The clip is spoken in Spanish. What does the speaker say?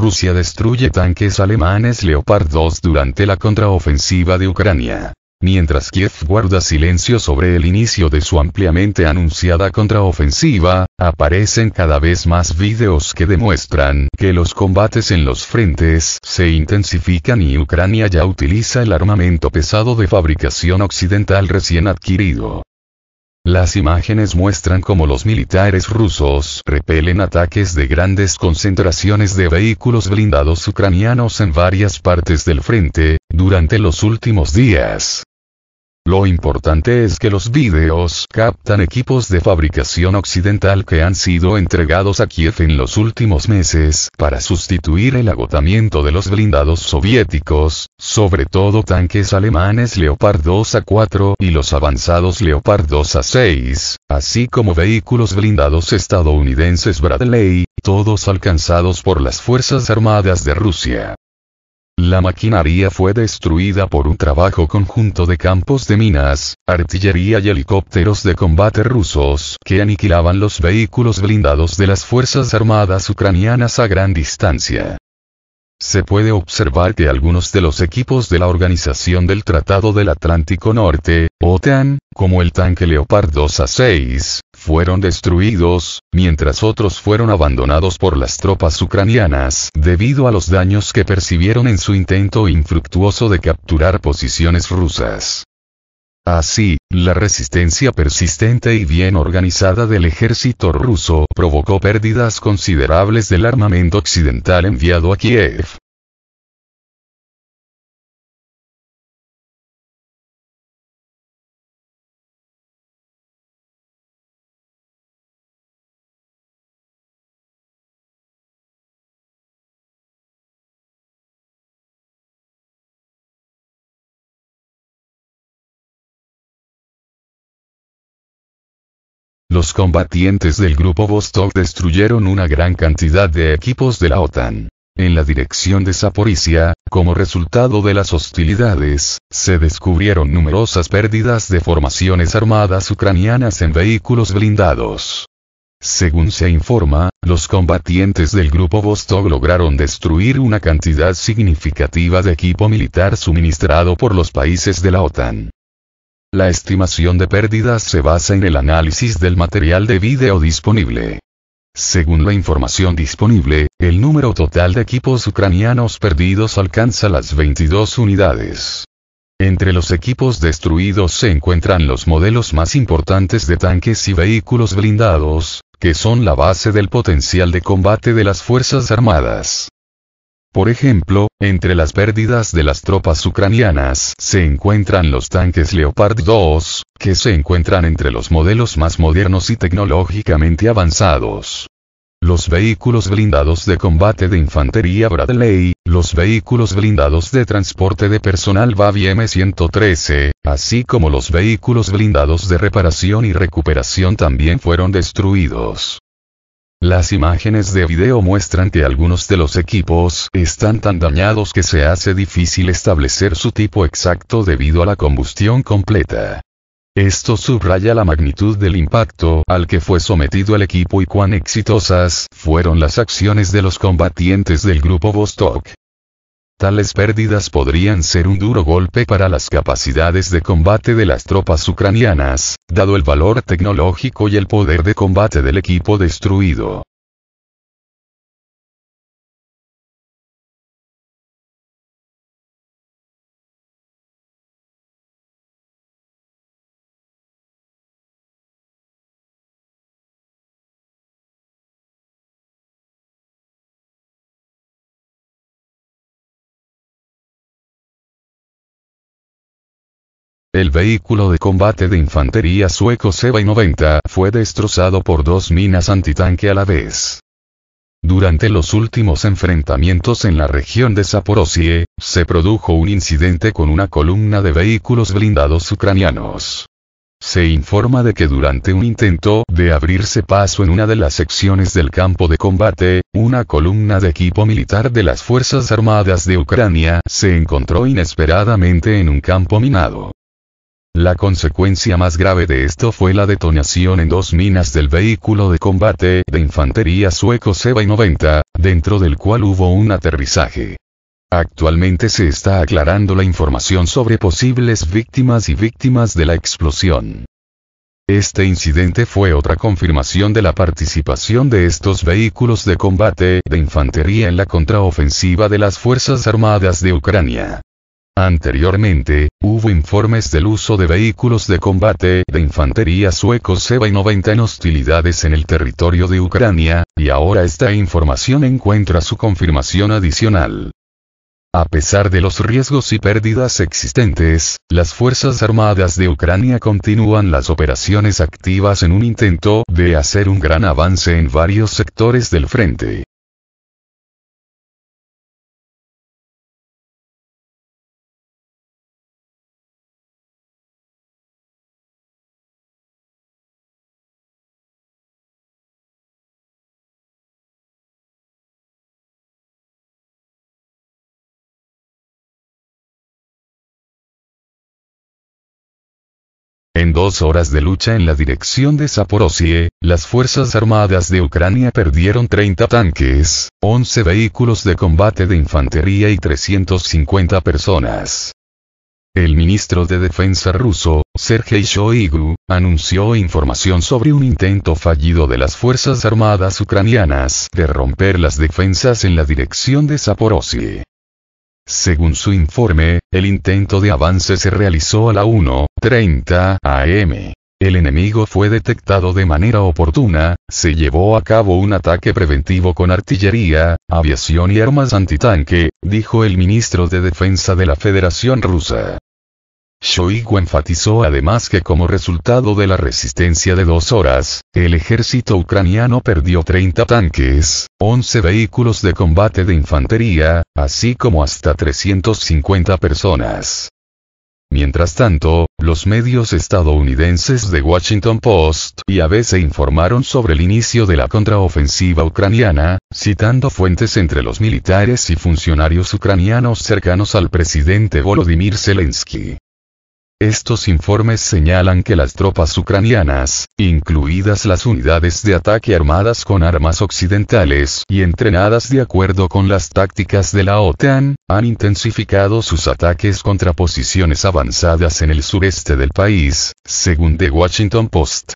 Rusia destruye tanques alemanes Leopard 2 durante la contraofensiva de Ucrania. Mientras Kiev guarda silencio sobre el inicio de su ampliamente anunciada contraofensiva, aparecen cada vez más vídeos que demuestran que los combates en los frentes se intensifican y Ucrania ya utiliza el armamento pesado de fabricación occidental recién adquirido. Las imágenes muestran cómo los militares rusos repelen ataques de grandes concentraciones de vehículos blindados ucranianos en varias partes del frente, durante los últimos días. Lo importante es que los vídeos captan equipos de fabricación occidental que han sido entregados a Kiev en los últimos meses para sustituir el agotamiento de los blindados soviéticos, sobre todo tanques alemanes Leopard 2 a 4 y los avanzados Leopard 2 a 6, así como vehículos blindados estadounidenses Bradley, todos alcanzados por las Fuerzas Armadas de Rusia. La maquinaria fue destruida por un trabajo conjunto de campos de minas, artillería y helicópteros de combate rusos que aniquilaban los vehículos blindados de las Fuerzas Armadas ucranianas a gran distancia se puede observar que algunos de los equipos de la Organización del Tratado del Atlántico Norte, OTAN, como el tanque Leopard 2 a 6, fueron destruidos, mientras otros fueron abandonados por las tropas ucranianas debido a los daños que percibieron en su intento infructuoso de capturar posiciones rusas. Así, la resistencia persistente y bien organizada del ejército ruso provocó pérdidas considerables del armamento occidental enviado a Kiev. los combatientes del grupo Vostok destruyeron una gran cantidad de equipos de la OTAN. En la dirección de Zaporizhia, como resultado de las hostilidades, se descubrieron numerosas pérdidas de formaciones armadas ucranianas en vehículos blindados. Según se informa, los combatientes del grupo Vostok lograron destruir una cantidad significativa de equipo militar suministrado por los países de la OTAN. La estimación de pérdidas se basa en el análisis del material de video disponible. Según la información disponible, el número total de equipos ucranianos perdidos alcanza las 22 unidades. Entre los equipos destruidos se encuentran los modelos más importantes de tanques y vehículos blindados, que son la base del potencial de combate de las Fuerzas Armadas. Por ejemplo, entre las pérdidas de las tropas ucranianas se encuentran los tanques Leopard 2, que se encuentran entre los modelos más modernos y tecnológicamente avanzados. Los vehículos blindados de combate de infantería Bradley, los vehículos blindados de transporte de personal Bavi M113, así como los vehículos blindados de reparación y recuperación también fueron destruidos. Las imágenes de video muestran que algunos de los equipos están tan dañados que se hace difícil establecer su tipo exacto debido a la combustión completa. Esto subraya la magnitud del impacto al que fue sometido el equipo y cuán exitosas fueron las acciones de los combatientes del grupo Vostok. Tales pérdidas podrían ser un duro golpe para las capacidades de combate de las tropas ucranianas, dado el valor tecnológico y el poder de combate del equipo destruido. El vehículo de combate de infantería sueco Seba 90 fue destrozado por dos minas antitanque a la vez. Durante los últimos enfrentamientos en la región de Saporosie, se produjo un incidente con una columna de vehículos blindados ucranianos. Se informa de que durante un intento de abrirse paso en una de las secciones del campo de combate, una columna de equipo militar de las Fuerzas Armadas de Ucrania se encontró inesperadamente en un campo minado. La consecuencia más grave de esto fue la detonación en dos minas del vehículo de combate de infantería sueco Seba 90, dentro del cual hubo un aterrizaje. Actualmente se está aclarando la información sobre posibles víctimas y víctimas de la explosión. Este incidente fue otra confirmación de la participación de estos vehículos de combate de infantería en la contraofensiva de las Fuerzas Armadas de Ucrania. Anteriormente, hubo informes del uso de vehículos de combate de infantería sueco Seba y 90 en hostilidades en el territorio de Ucrania, y ahora esta información encuentra su confirmación adicional. A pesar de los riesgos y pérdidas existentes, las Fuerzas Armadas de Ucrania continúan las operaciones activas en un intento de hacer un gran avance en varios sectores del frente. En dos horas de lucha en la dirección de Zaporozhye, las Fuerzas Armadas de Ucrania perdieron 30 tanques, 11 vehículos de combate de infantería y 350 personas. El ministro de Defensa ruso, Sergei Shoigu, anunció información sobre un intento fallido de las Fuerzas Armadas ucranianas de romper las defensas en la dirección de Zaporozhye. Según su informe, el intento de avance se realizó a la 1.30 am. El enemigo fue detectado de manera oportuna, se llevó a cabo un ataque preventivo con artillería, aviación y armas antitanque, dijo el ministro de Defensa de la Federación Rusa. Shoigu enfatizó además que como resultado de la resistencia de dos horas, el ejército ucraniano perdió 30 tanques, 11 vehículos de combate de infantería, así como hasta 350 personas. Mientras tanto, los medios estadounidenses de Washington Post y ABC informaron sobre el inicio de la contraofensiva ucraniana, citando fuentes entre los militares y funcionarios ucranianos cercanos al presidente Volodymyr Zelensky. Estos informes señalan que las tropas ucranianas, incluidas las unidades de ataque armadas con armas occidentales y entrenadas de acuerdo con las tácticas de la OTAN, han intensificado sus ataques contra posiciones avanzadas en el sureste del país, según The Washington Post.